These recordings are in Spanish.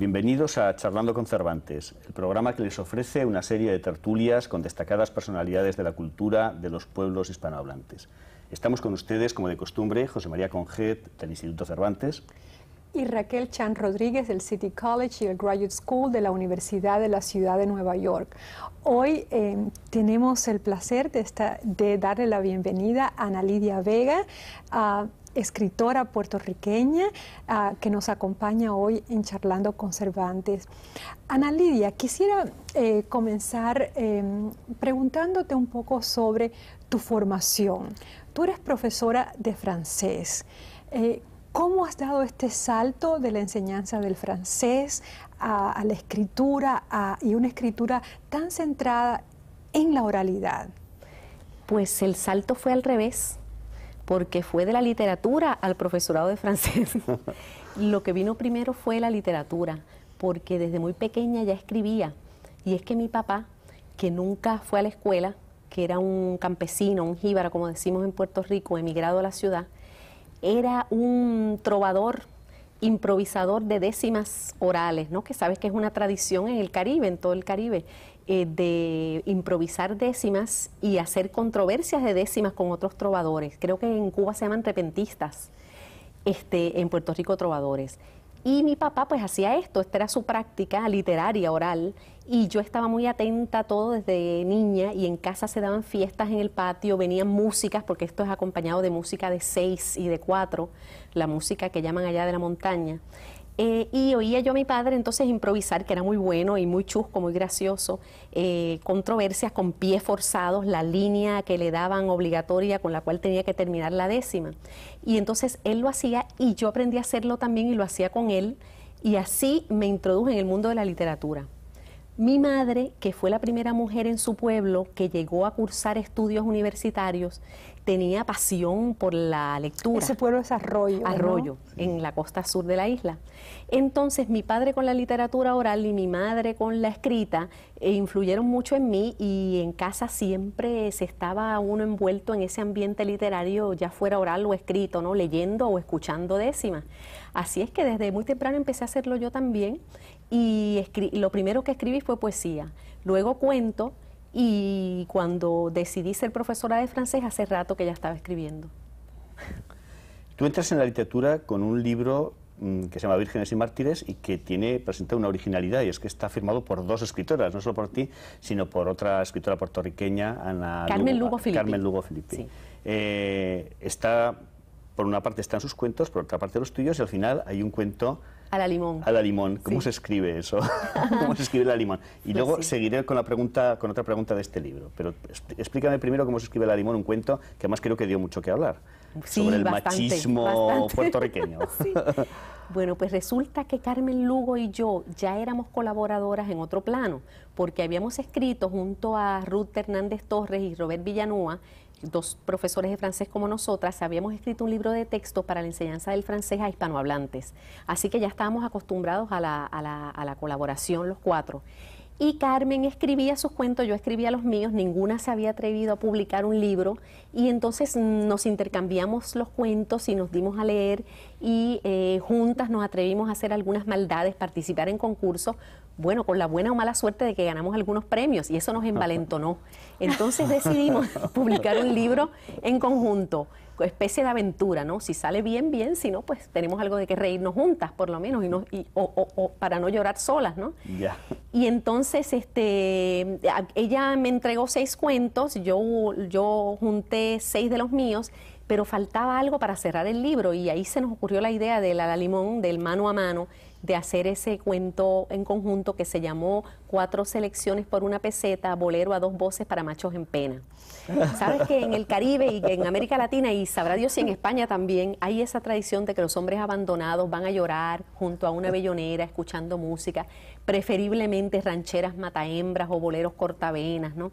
bienvenidos a Charlando con Cervantes, el programa que les ofrece una serie de tertulias con destacadas personalidades de la cultura de los pueblos hispanohablantes. Estamos con ustedes, como de costumbre, José María Conjet, del Instituto Cervantes y Raquel Chan Rodríguez del City College y el Graduate School de la Universidad de la Ciudad de Nueva York. Hoy eh, tenemos el placer de, darle la bienvenida a Ana Lidia Vega, escritora puertorriqueña que nos acompaña hoy en Charlando con Cervantes. Ana Lidia, quisiera eh, comenzar eh, preguntándote un poco sobre tu formación. Tú eres profesora de francés. ¿Cómo has dado este salto de la enseñanza del francés a, la escritura y una escritura tan centrada en la oralidad? Pues el salto fue al revés, porque fue de la literatura al profesorado de francés. Lo que vino primero fue la literatura, porque desde muy pequeña ya escribía. Y es que mi papá, que nunca fue a la escuela, que era un campesino, un jíbara, como decimos en Puerto Rico, emigrado a la ciudad, era un trovador improvisador de décimas orales, ¿no? que sabes que es una tradición en el Caribe, en todo el Caribe, eh, de improvisar décimas y hacer controversias de décimas con otros trovadores. Creo que en Cuba se llaman repentistas, este, en Puerto Rico trovadores. Y mi papá pues hacía esto, esta era su práctica literaria, oral, y yo estaba muy atenta a todo desde niña y en casa se daban fiestas en el patio, venían músicas, porque esto es acompañado de música de seis y de cuatro, la música que llaman allá de la montaña. Eh, y oía yo a mi padre entonces improvisar, que era muy bueno y muy chusco, muy gracioso, eh, controversias con pies forzados, la línea que le daban obligatoria con la cual tenía que terminar la décima. Y entonces él lo hacía y yo aprendí a hacerlo también y lo hacía con él y así me introduje en el mundo de la literatura. Mi madre, que fue la primera mujer en su pueblo que llegó a cursar estudios universitarios, tenía pasión por la lectura. Ese pueblo es Arroyo. Arroyo, en la costa sur de la isla. Entonces, mi padre con la literatura oral y mi madre con la escrita eh, influyeron mucho en mí y en casa siempre se estaba uno envuelto en ese ambiente literario, ya fuera oral o escrito, ¿no? Leyendo o escuchando décimas. Así es que desde muy temprano empecé a hacerlo yo también y lo primero que escribí fue poesía, luego cuento y cuando decidí ser profesora de francés, hace rato que ya estaba escribiendo. Tú entras en la literatura con un libro mm, que se llama Vírgenes y Mártires y que tiene, presenta una originalidad y es que está firmado por dos escritoras, no solo por ti, sino por otra escritora puertorriqueña, Ana Carmen Lugo, Lugo Carmen Lugo Felipe. Eh, está, por una parte están sus cuentos, por otra parte los tuyos y al final hay un cuento a la limón. A la limón. ¿Cómo se escribe eso? ¿Cómo se escribe la limón? Y pues luego seguiré con, la pregunta, con otra pregunta de este libro. Pero explícame primero cómo se escribe la limón, un cuento que además creo que dio mucho que hablar. sobre el machismo puertorriqueño. Bueno, pues resulta que Carmen Lugo y yo ya éramos colaboradoras en otro plano, porque habíamos escrito junto a Ruth Hernández Torres y Robert Villanueva dos profesores de francés como nosotras, habíamos escrito un libro de texto para la enseñanza del francés a hispanohablantes. Así que ya estábamos acostumbrados a la, a la, a la colaboración los cuatro. Y Carmen escribía sus cuentos, yo escribía los míos, ninguna se había atrevido a publicar un libro y entonces nos intercambiamos los cuentos y nos dimos a leer y eh, juntas nos atrevimos a hacer algunas maldades, participar en concursos, bueno, con la buena o mala suerte de que ganamos algunos premios y eso nos envalentonó. Entonces decidimos publicar un libro en conjunto especie de aventura, ¿no? Si sale bien, bien, si no, pues tenemos algo de que reírnos juntas, por lo menos, y, no, y o, para no llorar solas, ¿no? Y entonces, este, ella me entregó seis cuentos, yo, junté seis de los míos, pero faltaba algo para cerrar el libro y ahí se nos ocurrió la idea de la, la limón, del mano a mano, de hacer ese cuento en conjunto que se llamó Cuatro selecciones por una peseta, bolero a dos voces para machos en pena. Sabes que en el Caribe y en América Latina y sabrá Dios si en España también hay esa tradición de que los hombres abandonados van a llorar junto a una bellonera escuchando música, preferiblemente rancheras matahembras o boleros cortavenas, ¿no?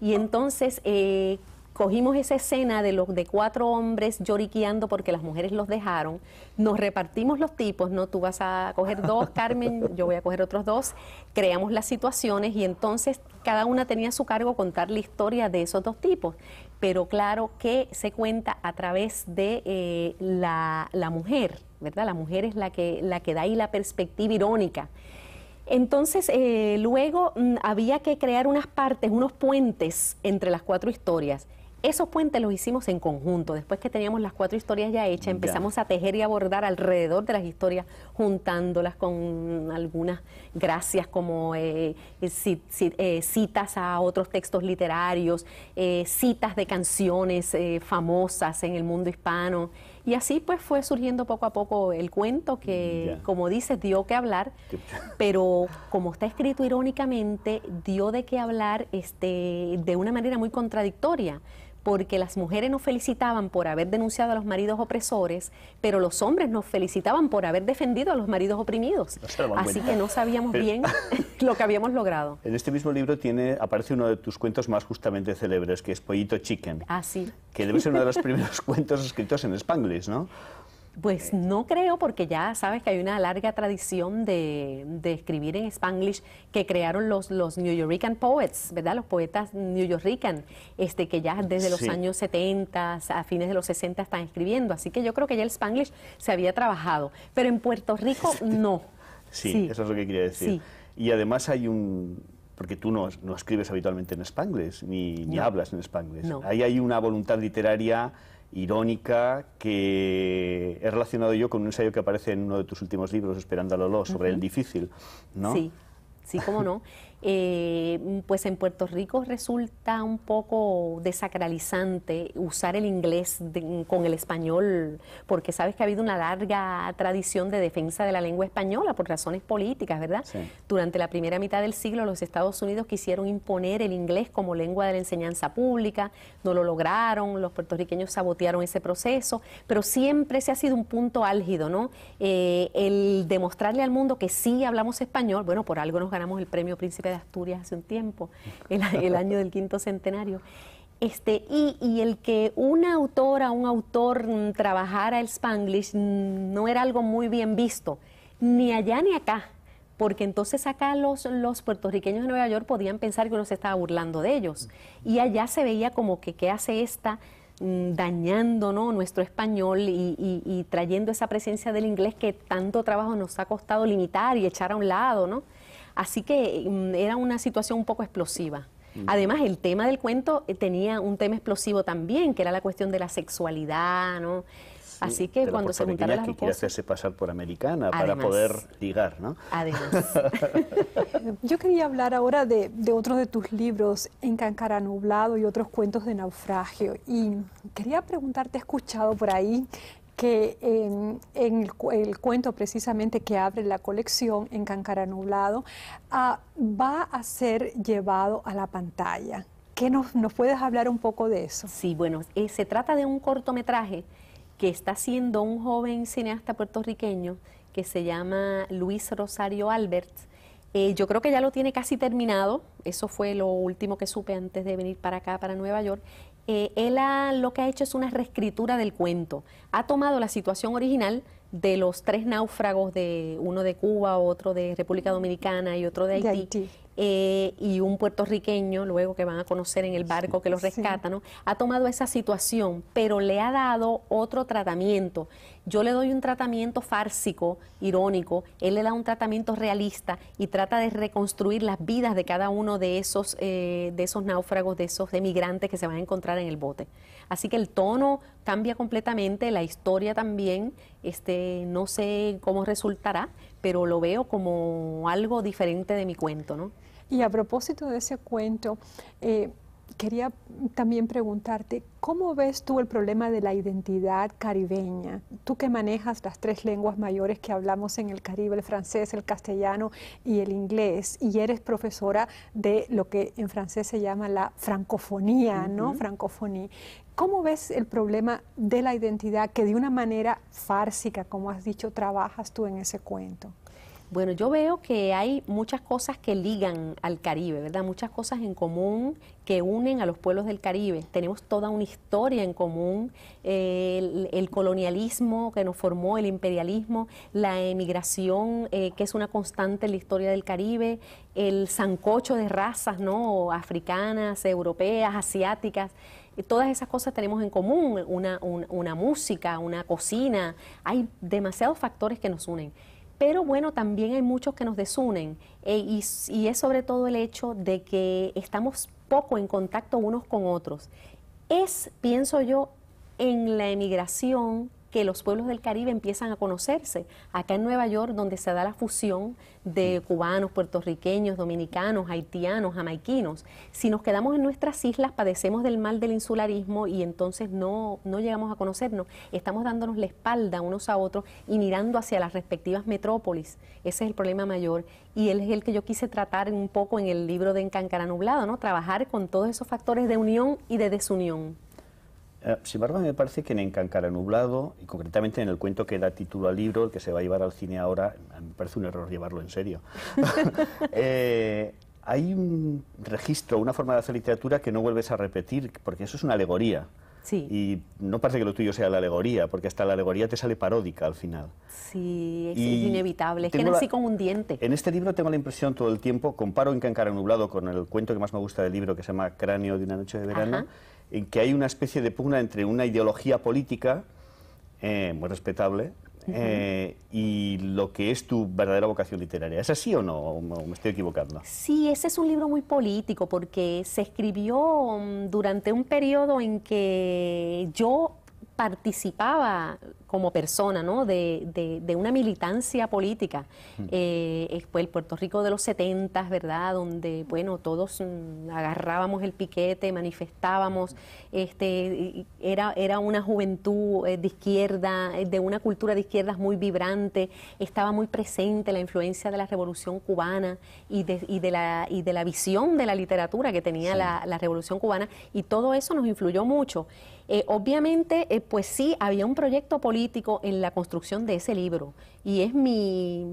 Y entonces... Eh, cogimos esa escena de los de cuatro hombres lloriqueando porque las mujeres los dejaron, nos repartimos los tipos, no tú vas a coger dos, Carmen, yo voy a coger otros dos, creamos las situaciones y entonces cada una tenía su cargo contar la historia de esos dos tipos. Pero claro que se cuenta a través de eh, la, mujer, ¿verdad? La mujer es la que, la que da ahí la perspectiva irónica. Entonces, eh, luego mm, había que crear unas partes, unos puentes entre las cuatro historias. Esos puentes los hicimos en conjunto. Después que teníamos las cuatro historias ya hechas, empezamos a tejer y abordar alrededor de las historias, juntándolas con algunas gracias como eh, eh, citas a otros textos literarios, eh, citas de canciones famosas en el mundo hispano. Y así pues fue surgiendo poco a poco el cuento que, como dices, dio que hablar, pero como está escrito irónicamente, dio de qué hablar este, de una manera muy contradictoria porque las mujeres nos felicitaban por haber denunciado a los maridos opresores, pero los hombres nos felicitaban por haber defendido a los maridos oprimidos. Así que no sabíamos bien lo que habíamos logrado. En este mismo libro tiene, aparece uno de tus cuentos más justamente célebres, que es Pollito Chicken. Ah, sí. Que debe ser uno de los primeros cuentos escritos en Spanglish, ¿no? Pues no creo, porque ya sabes que hay una larga tradición de, escribir en Spanglish que crearon los, los New Yorican poets, ¿verdad? Los poetas New Yorican, este, que ya desde los años 70, a fines de los 60 están escribiendo. Así que yo creo que ya el Spanglish se había trabajado, pero en Puerto Rico no. sí, eso es lo que quería decir. Y además hay un, porque tú no, escribes habitualmente en Spanglish, ni, ni hablas en Spanglish. Ahí hay una voluntad literaria irónica que he relacionado yo con un ensayo que aparece en uno de tus últimos libros, Esperando a sobre el difícil, ¿no? Sí, sí, cómo no. Eh, pues en Puerto Rico resulta un poco desacralizante usar el inglés con el español, porque sabes que ha habido una larga tradición de defensa de la lengua española por razones políticas, ¿verdad? Durante la primera mitad del siglo los Estados Unidos quisieron imponer el inglés como lengua de la enseñanza pública, no lo lograron, los puertorriqueños sabotearon ese proceso, pero siempre se ha sido un punto álgido, ¿no? Eh, el demostrarle al mundo que sí hablamos español, bueno, por algo nos ganamos el premio Príncipe de Asturias hace un tiempo, el, año del quinto centenario. Este, y, el que una autora, un autor mm, trabajara el spanglish mm, no era algo muy bien visto, ni allá ni acá, porque entonces acá los, puertorriqueños de Nueva York podían pensar que uno se estaba burlando de ellos, y allá se veía como que qué hace esta mm, dañando nuestro español y, trayendo esa presencia del inglés que tanto trabajo nos ha costado limitar y echar a un lado, ¿no? Así que mm, era una situación un poco explosiva. Además, el tema del cuento eh, tenía un tema explosivo también, que era la cuestión de la sexualidad, ¿no? Así que cuando se juntaron las que quiere hacerse pasar por americana para poder ligar, ¿no? Además. Yo quería hablar ahora de, de otro de tus libros, Encancara Nublado y otros cuentos de naufragio. Y quería preguntarte, he escuchado por ahí que en, el, cuento precisamente que abre la colección en Cancara Nublado, ah, va a ser llevado a la pantalla. ¿Qué nos, puedes hablar un poco de eso? Sí, bueno, eh, se trata de un cortometraje que está haciendo un joven cineasta puertorriqueño que se llama Luis Rosario Albert. Eh, yo creo que ya lo tiene casi terminado, eso fue lo último que supe antes de venir para acá, para Nueva York, eh, él lo que ha hecho es una reescritura del cuento. Ha tomado la situación original de los tres náufragos, de uno de Cuba, otro de República Dominicana y otro de Haití. Eh, y un puertorriqueño, luego que van a conocer en el barco que los rescata, ¿no? ha tomado esa situación, pero le ha dado otro tratamiento. Yo le doy un tratamiento fársico, irónico, él le da un tratamiento realista y trata de reconstruir las vidas de cada uno de esos, eh, de esos náufragos, de esos emigrantes que se van a encontrar en el bote. Así que el tono cambia completamente, la historia también, este, no sé cómo resultará, pero lo veo como algo diferente de mi cuento, ¿no? Y a propósito de ese cuento, eh, quería también preguntarte, ¿cómo ves tú el problema de la identidad caribeña? Tú que manejas las tres lenguas mayores que hablamos en el Caribe, el francés, el castellano y el inglés, y eres profesora de lo que en francés se llama la francofonía, ¿no? Francofonía. ¿Cómo ves el problema de la identidad que de una manera fársica, como has dicho, trabajas tú en ese cuento? Bueno, yo veo que hay muchas cosas que ligan al Caribe, ¿verdad? Muchas cosas en común que unen a los pueblos del Caribe. Tenemos toda una historia en común, eh, el, colonialismo que nos formó, el imperialismo, la emigración, eh, que es una constante en la historia del Caribe, el zancocho de razas, ¿no? Africanas, europeas, asiáticas eh, todas esas cosas tenemos en común, una, música, una cocina, hay demasiados factores que nos unen. Pero bueno, también hay muchos que nos desunen eh, y, y es sobre todo el hecho de que estamos poco en contacto unos con otros. Es, pienso yo, en la emigración que los pueblos del Caribe empiezan a conocerse. Acá en Nueva York, donde se da la fusión de mm. cubanos, puertorriqueños, dominicanos, haitianos, jamaiquinos. Si nos quedamos en nuestras islas, padecemos del mal del insularismo y entonces no, no llegamos a conocernos. Estamos dándonos la espalda unos a otros y mirando hacia las respectivas metrópolis. Ese es el problema mayor y él es el que yo quise tratar un poco en el libro de Encancara Nublado, ¿no? Trabajar con todos esos factores de unión y de desunión. Eh, sin embargo, me parece que en Encancara Nublado, y concretamente en el cuento que da título al libro, el que se va a llevar al cine ahora, me parece un error llevarlo en serio. Eh, hay un registro, una forma de hacer literatura que no vuelves a repetir, porque eso es una alegoría. Sí. Y no parece que lo tuyo sea la alegoría, porque hasta la alegoría te sale paródica al final. Sí, es, inevitable. Es que nací con un diente. En este libro tengo la impresión todo el tiempo, comparo en Nublado con el cuento que más me gusta del libro, que se llama Cráneo de una noche de verano en que hay una especie de pugna entre una ideología política eh, muy respetable eh, y lo que es tu verdadera vocación literaria. ¿Es así o no? ¿O me estoy equivocando? Sí, ese es un libro muy político porque se escribió mm, durante un periodo en que yo participaba como persona ¿no? de, una militancia política. Eh, el Puerto Rico de los 70, ¿verdad? Donde, bueno, todos mm, agarrábamos el piquete, manifestábamos. Este, era, era una juventud eh, de izquierda, eh, de una cultura de izquierdas muy vibrante. Estaba muy presente la influencia de la Revolución Cubana y de, la, y de la visión de la literatura que tenía la Revolución Cubana. Y todo eso nos influyó mucho. Eh, obviamente, eh, pues sí, había un proyecto político en la construcción de ese libro y es mi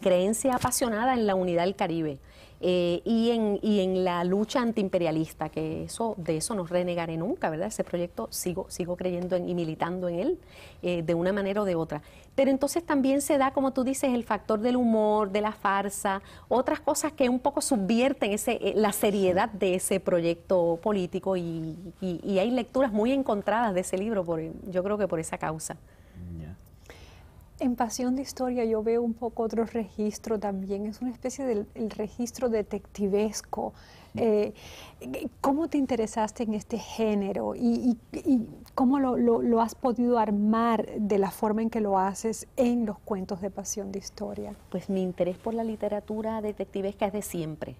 creencia apasionada en la unidad del Caribe. Eh, y, en, y en la lucha antiimperialista, que eso, de eso no renegaré nunca, ¿verdad? Ese proyecto sigo, sigo creyendo y militando en él eh, de una manera o de otra. Pero entonces también se da, como tú dices, el factor del humor, de la farsa, otras cosas que un poco subvierten ese, eh, la seriedad de ese proyecto político y, y hay lecturas muy encontradas de ese libro, por, yo creo que por esa causa. En Pasión de Historia yo veo un poco otro registro también, es una especie del registro detectivesco. Mm. Eh, ¿Cómo te interesaste en este género y, cómo lo, has podido armar de la forma en que lo haces en los cuentos de Pasión de Historia? Pues mi interés por la literatura detectivesca es de siempre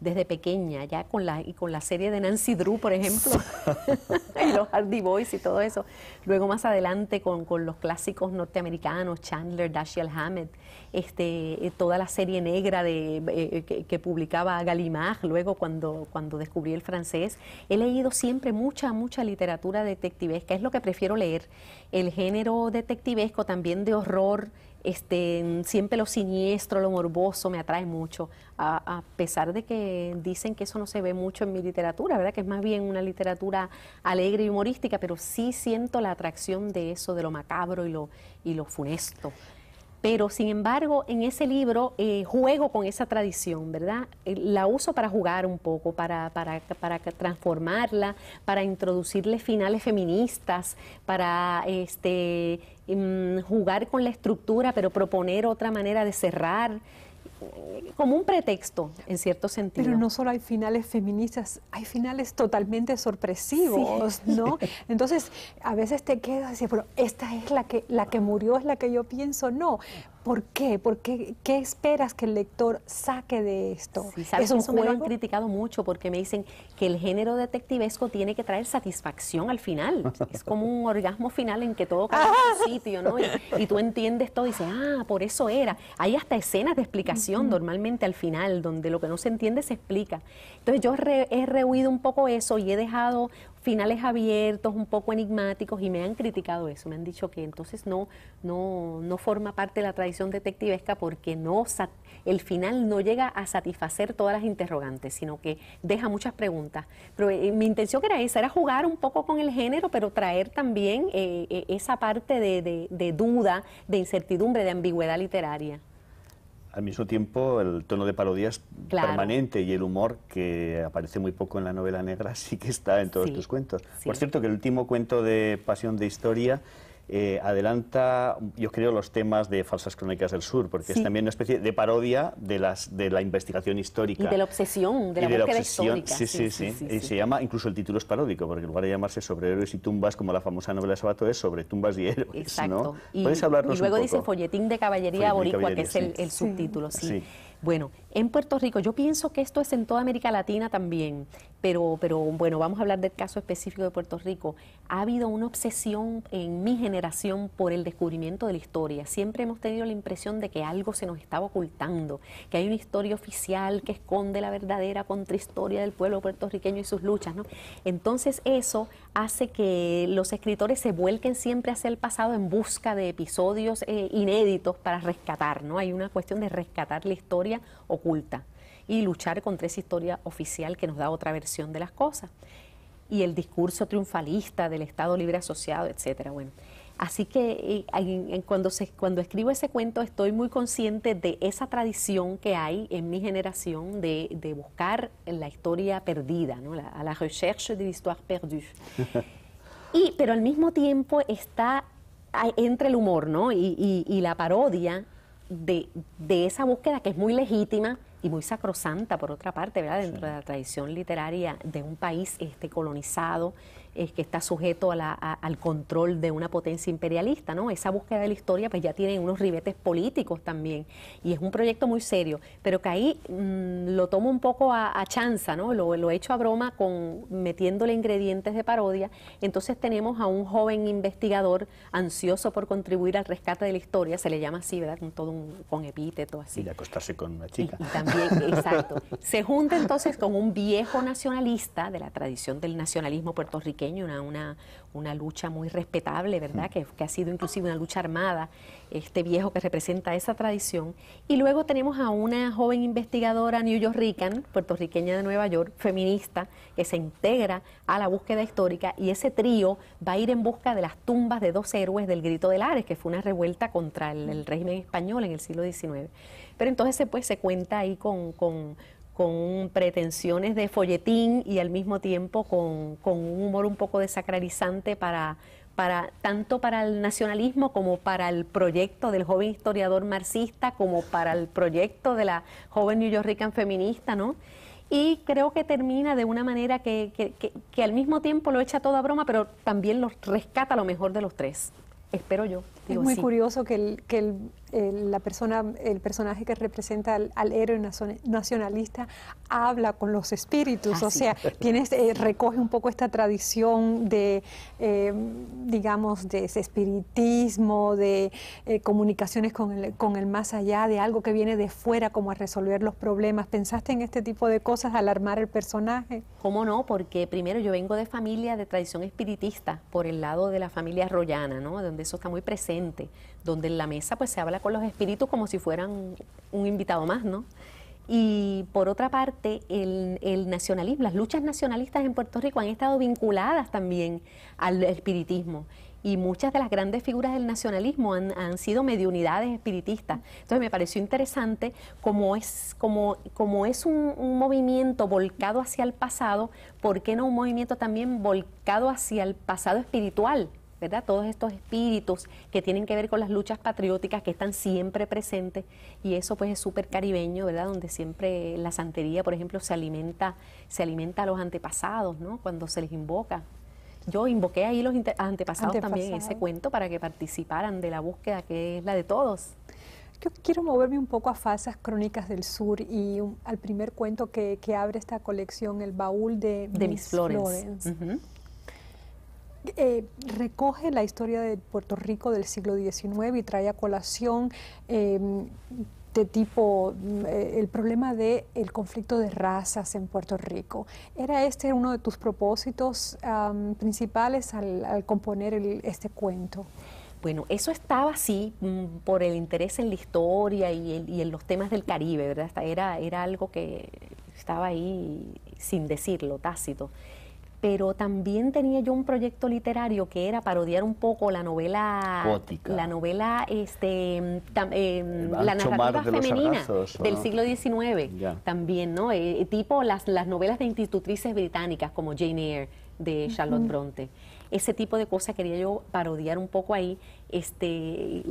desde pequeña, ya con la, y con la serie de Nancy Drew, por ejemplo, y los Hardy Boys y todo eso. Luego más adelante con, los clásicos norteamericanos, Chandler, Dashiell Hammett, este, eh, toda la serie negra de, eh, que, publicaba Gallimard, luego cuando, cuando descubrí el francés. He leído siempre mucha, mucha literatura detectivesca, es lo que prefiero leer. El género detectivesco también de horror, este, siempre lo siniestro, lo morboso me atrae mucho, a, pesar de que dicen que eso no se ve mucho en mi literatura, ¿verdad? Que es más bien una literatura alegre y humorística, pero sí siento la atracción de eso, de lo macabro y lo, y lo funesto pero sin embargo en ese libro eh, juego con esa tradición, ¿verdad? Eh, la uso para jugar un poco, para, para, para transformarla, para introducirle finales feministas, para este, mm, jugar con la estructura, pero proponer otra manera de cerrar. Eh, como un pretexto, en cierto sentido. Pero no solo hay finales feministas, hay finales totalmente sorpresivos, ¿no? Entonces, a veces te quedas y dices, pero esta es la que, la que murió, es la que yo pienso. No, ¿Por qué? ¿Por qué? esperas que el lector saque de esto? eso me lo han criticado mucho porque me dicen que el género detectivesco tiene que traer satisfacción al final. Es como un orgasmo final en que todo cae en su sitio, ¿no? Y, tú entiendes todo y dices, ah, por eso era. Hay hasta escenas de explicación normalmente al final, donde lo que no se entiende se explica. Entonces yo he rehuido un poco eso y he dejado finales abiertos, un poco enigmáticos, y me han criticado eso, me han dicho que entonces no, no, no forma parte de la tradición detectivesca porque no el final no llega a satisfacer todas las interrogantes, sino que deja muchas preguntas. Pero eh, mi intención era esa, era jugar un poco con el género, pero traer también eh, eh, esa parte de duda, de incertidumbre, de ambigüedad literaria al mismo tiempo el tono de parodia es permanente y el humor que aparece muy poco en la novela negra sí que está en todos tus cuentos. Por cierto, que el último cuento de Pasión de Historia eh, adelanta, yo creo, los temas de Falsas Crónicas del Sur, porque es también una especie de parodia de, las, de la investigación histórica. Y de la obsesión, de la, y Histórica. Sí, sí, sí. y se llama, incluso el título es paródico, porque en lugar de llamarse sobre héroes y tumbas, como la famosa novela de Sabato, es sobre tumbas y héroes. Exacto. Y, ¿Puedes hablarnos y luego dice Folletín de Caballería Folletín que es el subtítulo, sí. Bueno, en Puerto Rico, yo pienso que esto es en toda América Latina también, pero, pero bueno, vamos a hablar del caso específico de Puerto Rico. Ha habido una obsesión en mi generación por el descubrimiento de la historia. Siempre hemos tenido la impresión de que algo se nos estaba ocultando, que hay una historia oficial que esconde la verdadera contrahistoria del pueblo puertorriqueño y sus luchas, ¿no? Entonces eso hace que los escritores se vuelquen siempre hacia el pasado en busca de episodios eh, inéditos para rescatar, ¿no? Hay una cuestión de rescatar la historia oculta y luchar contra esa historia oficial que nos da otra versión de las cosas y el discurso triunfalista del Estado Libre Asociado, etcétera. Bueno, así que eh, cuando, cuando escribo ese cuento estoy muy consciente de esa tradición que hay en mi generación de, buscar la historia perdida, la, a la recherche de l'histoire perdue. Y, pero al mismo tiempo está entre el humor ¿no? y, y la parodia de, de, esa búsqueda que es muy legítima y muy sacrosanta, por otra parte, ¿verdad? dentro de la tradición literaria de un país este, colonizado es que está sujeto al control de una potencia imperialista, ¿no? Esa búsqueda de la historia pues ya tiene unos ribetes políticos también y es un proyecto muy serio, pero que ahí mm, lo tomo un poco a, chanza, ¿no? Lo, he hecho a broma con metiéndole ingredientes de parodia. Entonces tenemos a un joven investigador ansioso por contribuir al rescate de la historia, se le llama así, ¿verdad? Con todo un con epíteto así. Y acostarse con una chica. y también, exacto. Se junta entonces con un viejo nacionalista de la tradición del nacionalismo puertorriqueño una, una, lucha muy respetable, ¿verdad? Mm. Que, ha sido inclusive una lucha armada, este viejo que representa esa tradición. Y luego tenemos a una joven investigadora new Rican, puertorriqueña de Nueva York, feminista, que se integra a la búsqueda histórica y ese trío va a ir en busca de las tumbas de dos héroes del Grito de Lares, que fue una revuelta contra el, régimen español en el siglo XIX. Pero entonces pues, se cuenta ahí con, con con pretensiones de folletín y al mismo tiempo con, un humor un poco desacralizante para, para, tanto para el nacionalismo como para el proyecto del joven historiador marxista, como para el proyecto de la joven New Yorkican feminista, ¿no? Y creo que termina de una manera que, que, que, al mismo tiempo lo echa toda broma, pero también lo rescata lo mejor de los tres. Espero yo. es muy curioso que el, que el el, la persona, el personaje que representa al, héroe nacionalista habla con los espíritus, o sea, tienes, eh, recoge un poco esta tradición de, eh, digamos, de espiritismo, de eh, comunicaciones con el, con el más allá, de algo que viene de fuera como a resolver los problemas. ¿Pensaste en este tipo de cosas al armar el personaje? ¿Cómo no? Porque primero yo vengo de familia de tradición espiritista, por el lado de la familia royana, ¿no? Donde eso está muy presente donde en la mesa pues se habla con los espíritus como si fueran un invitado más, ¿no? Y por otra parte, el, nacionalismo, las luchas nacionalistas en Puerto Rico han estado vinculadas también al espiritismo. Y muchas de las grandes figuras del nacionalismo han, sido mediunidades espiritistas. Entonces me pareció interesante como es, como, como es un, un, movimiento volcado hacia el pasado, ¿por qué no un movimiento también volcado hacia el pasado espiritual? ¿verdad? Todos estos espíritus que tienen que ver con las luchas patrióticas que están siempre presentes y eso pues es súper caribeño, ¿verdad? Donde siempre la santería, por ejemplo, se alimenta, se alimenta a los antepasados, ¿no? Cuando se les invoca. Yo invoqué ahí los antepasados también en ese cuento para que participaran de la búsqueda que es la de todos. Yo quiero moverme un poco a falsas crónicas del sur y al primer cuento que, abre esta colección, el baúl de, mis, flores. Eh, recoge la historia de Puerto Rico del siglo XIX y trae a colación em, de tipo eh, el problema de conflicto de razas en Puerto Rico. ¿Era este uno de tus propósitos principales al, componer este cuento? Bueno, eso estaba así mm, por el interés en la historia y, en los temas del Caribe, ¿verdad? era algo que estaba ahí sin decirlo, tácito pero también tenía yo un proyecto literario que era parodiar un poco la novela la novela este eh, la narrativa femenina del siglo XIX también no eh, eh, tipo las, las novelas de institutrices británicas como Jane Eyre de Charlotte Bronte ese tipo de cosas quería yo parodiar un poco ahí este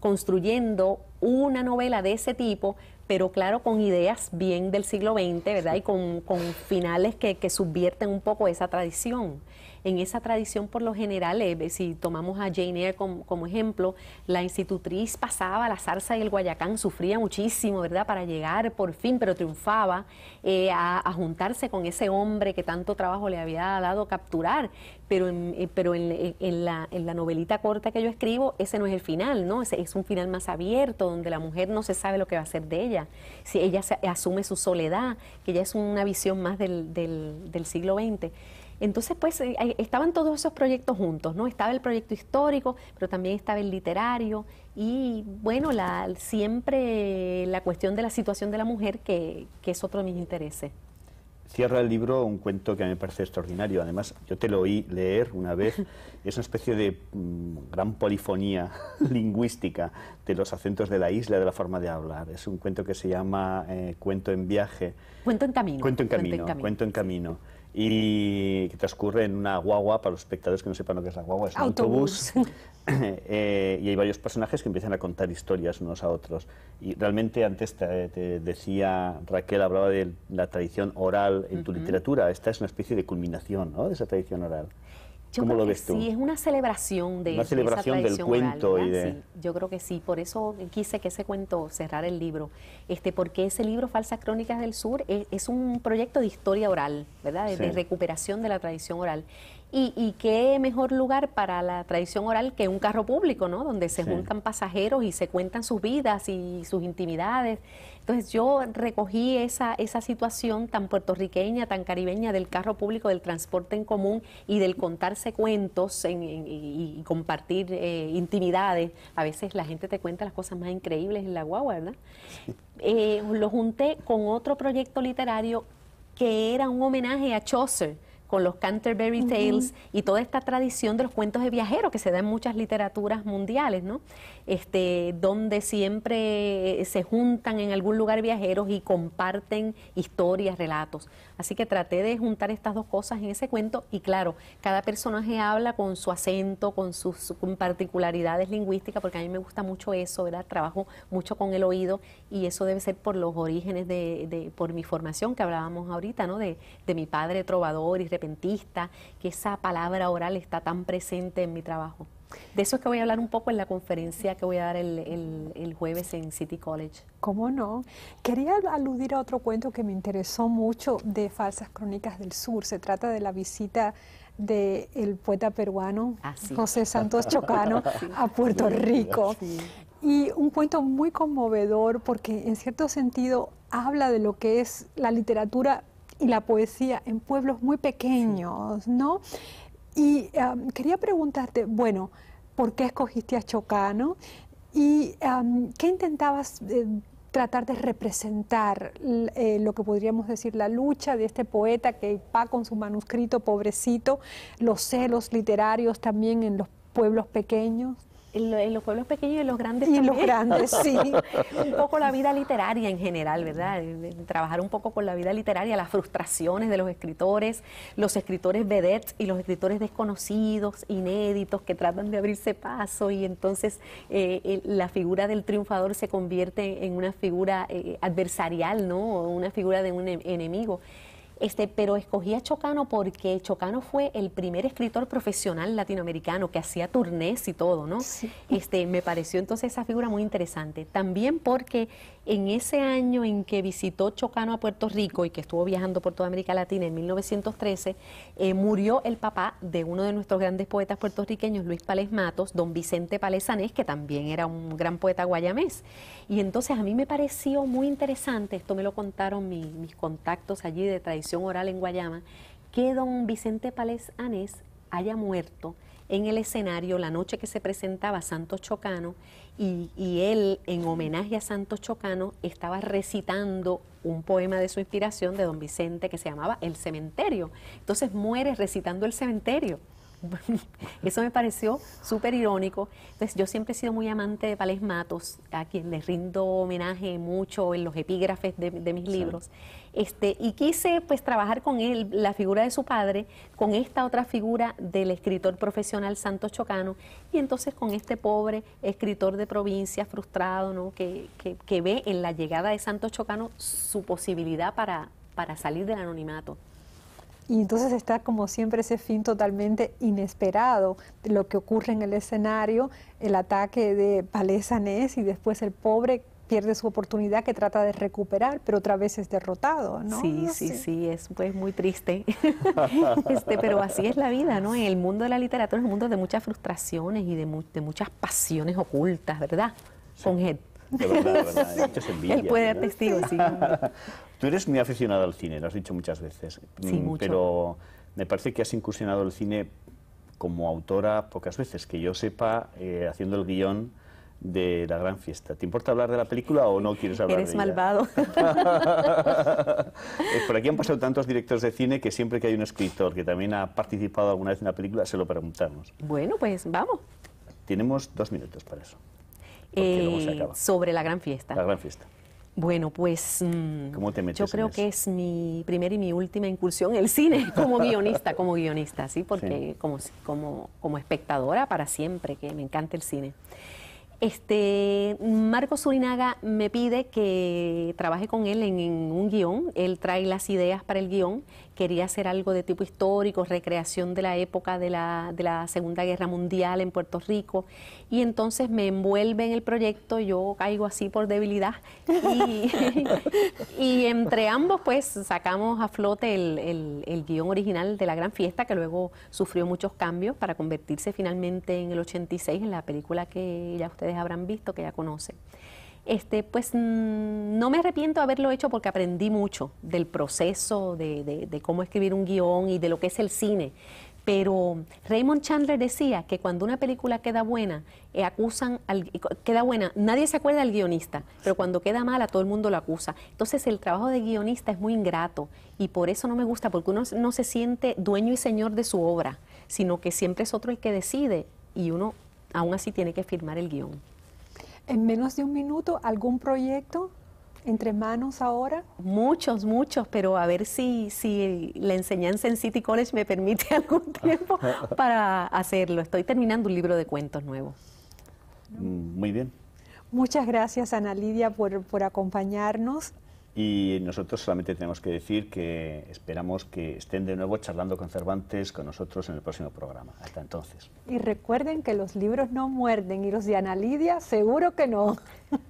construyendo una novela de ese tipo pero claro, con ideas bien del siglo XX, ¿verdad? Y con, con finales que, que subvierten un poco esa tradición. En esa tradición, por lo general, eh, si tomamos a Jane Eyre como, ejemplo, la institutriz pasaba la zarza y el guayacán, sufría muchísimo, ¿verdad?, para llegar por fin, pero triunfaba eh, a, juntarse con ese hombre que tanto trabajo le había dado capturar. Pero, en, eh, pero en, la, novelita corta que yo escribo, ese no es el final, ¿no? es un final más abierto, donde la mujer no se sabe lo que va a hacer de ella. Si ella se, asume su soledad, que ya es una visión más del, del siglo XX. Entonces, pues eh, estaban todos esos proyectos juntos, ¿no? Estaba el proyecto histórico, pero también estaba el literario y, bueno, siempre la cuestión de la situación de la mujer, que, es otro de mis intereses cierra el libro un cuento que me parece extraordinario. Además, yo te lo oí leer una vez. Es una especie de mm, gran polifonía lingüística de los acentos de la isla, de la forma de hablar. Es un cuento que se llama eh, Cuento en viaje. Cuento en camino. Cuento en camino. Cuento en camino y que transcurre en una guagua, para los espectadores que no sepan lo que es la guagua, es un autobús, eh, y hay varios personajes que empiezan a contar historias unos a otros. Y realmente antes te, decía Raquel, hablaba de la tradición oral en tu literatura, esta es una especie de culminación de esa tradición oral. Yo lo ves Sí, es una celebración de Una celebración esa del cuento yo creo que sí, por eso quise que ese cuento cerrar el libro, este, porque ese libro, Falsas Crónicas del Sur, es, un proyecto de historia oral, ¿verdad? de recuperación de la tradición oral. Y, qué mejor lugar para la tradición oral que un carro público, ¿no? Donde se juntan pasajeros y se cuentan sus vidas y sus intimidades. Entonces yo recogí esa, esa situación tan puertorriqueña, tan caribeña del carro público, del transporte en común y del contarse cuentos y, compartir eh, intimidades. A veces la gente te cuenta las cosas más increíbles en la guagua, ¿verdad? Eh, lo junté con otro proyecto literario que era un homenaje a Chaucer con los Canterbury Tales y toda esta tradición de los cuentos de viajeros que se da en muchas literaturas mundiales, ¿no? Este, donde siempre eh, se juntan en algún lugar viajeros y comparten historias, relatos. Así que traté de juntar estas dos cosas en ese cuento y claro, cada personaje habla con su acento, con sus particularidades lingüísticas, porque a mí me gusta mucho eso, ¿verdad? Trabajo mucho con el oído y eso debe ser por los orígenes de, por mi formación que hablábamos ahorita, ¿no? De, de mi padre trovador y repentista, que esa palabra oral está tan presente en mi trabajo. De eso es que voy a hablar un poco en la conferencia que voy a dar el, jueves en City College. ¿Cómo no? Quería aludir a otro cuento que me interesó mucho de Falsas Crónicas del Sur. Se trata de la visita del poeta peruano ah, José Santos Chocano a Puerto Rico. Y un cuento muy conmovedor porque en cierto sentido habla de lo que es la literatura y la poesía en pueblos muy pequeños, ¿no? Y quería preguntarte, bueno, ¿por qué escogiste a Chocano? ¿Y qué intentabas eh, tratar de representar eh, lo que podríamos decir la lucha de este poeta que va con su manuscrito pobrecito, los celos literarios también en los pueblos pequeños? en, los pueblos pequeños y los grandes y los grandes, sí. un poco la vida literaria en general, ¿verdad? Trabajar un poco con la vida literaria, las frustraciones de los escritores, los escritores vedettes y los escritores desconocidos, inéditos, que tratan de abrirse paso y entonces eh, la figura del triunfador se convierte en una figura eh, adversarial, ¿no? una figura de un enemigo. Este, pero escogí a Chocano porque Chocano fue el primer escritor profesional latinoamericano que hacía turnés y todo, ¿no? Este, me pareció entonces esa figura muy interesante. También porque en ese año en que visitó Chocano a Puerto Rico y que estuvo viajando por toda América Latina en 1913, eh, murió el papá de uno de nuestros grandes poetas puertorriqueños, Luis Pález Matos, don Vicente Pález que también era un gran poeta guayamés. Y entonces a mí me pareció muy interesante, esto me lo contaron mis contactos allí de tradición oral en Guayama, que don Vicente Palés Anés haya muerto en el escenario la noche que se presentaba Santo Chocano y, y, él, en homenaje a Santo Chocano, estaba recitando un poema de su inspiración de don Vicente que se llamaba El Cementerio. Entonces muere recitando El Cementerio. Eso me pareció súper irónico. Pues yo siempre he sido muy amante de Palés Matos, a quien le rindo homenaje mucho en los epígrafes de, mis libros. Este, y quise pues trabajar con él, la figura de su padre, con esta otra figura del escritor profesional Santo Chocano, y entonces con este pobre escritor de provincia frustrado, que, ve en la llegada de Santo Chocano su posibilidad para salir del anonimato. Y entonces está como siempre ese fin totalmente inesperado, de lo que ocurre en el escenario, el ataque de Palesanés y después el pobre pierde su oportunidad que trata de recuperar, pero otra vez es derrotado, Sí, sí, sí, es pues, muy triste. este, pero así es la vida, ¿no? En el mundo de la literatura es un mundo de muchas frustraciones y de, muchas pasiones ocultas, ¿verdad? verdad, Él puede testigo, sí. Tú eres muy aficionado al cine, lo has dicho muchas veces. Sí, mm, mucho. Pero me parece que has incursionado el cine como autora pocas veces, que yo sepa, eh, haciendo el guión de La Gran Fiesta. ¿Te importa hablar de la película o no quieres hablar Eres de ella? malvado. Por aquí han pasado tantos directores de cine que siempre que hay un escritor que también ha participado alguna vez en la película, se lo preguntamos. Bueno, pues vamos. Tenemos dos minutos para eso. Eh, sobre la gran fiesta. La gran fiesta. Bueno, pues mm, yo creo que es mi primera y mi última incursión en el cine como guionista, como guionista, sí, porque Como, como, como espectadora para siempre, que me encanta el cine. Este, Marco Surinaga me pide que trabaje con él en un guión, él trae las ideas para el guión quería hacer algo de tipo histórico, recreación de la época de la, de la Segunda Guerra Mundial en Puerto Rico. Y entonces me envuelve en el proyecto, yo caigo así por debilidad. Y, entre ambos, pues sacamos a flote el, el guión original de La Gran Fiesta, que luego sufrió muchos cambios para convertirse finalmente en el 86 en la película que ya ustedes habrán visto, que ya conocen. Este, pues mm, no me arrepiento de haberlo hecho porque aprendí mucho del proceso, de, cómo escribir un guión y de lo que es el cine. Pero Raymond Chandler decía que cuando una película queda buena, eh, acusan queda buena, nadie se acuerda del guionista, pero cuando queda mala todo el mundo lo acusa. Entonces el trabajo de guionista es muy ingrato y por eso no me gusta, porque uno no se siente dueño y señor de su obra, sino que siempre es otro el que decide y uno aún así tiene que firmar el guión en menos de un minuto algún proyecto entre manos ahora? Muchos, muchos, pero a ver si, si la enseñanza en City College me permite algún tiempo para hacerlo. Estoy terminando un libro de cuentos nuevo. Mm, muy bien. Muchas gracias, Ana Lidia, por acompañarnos. Y nosotros solamente tenemos que decir que esperamos que estén de nuevo charlando con Cervantes con nosotros en el próximo programa. Hasta entonces. Y recuerden que los libros no muerden y los de Lidia seguro que no.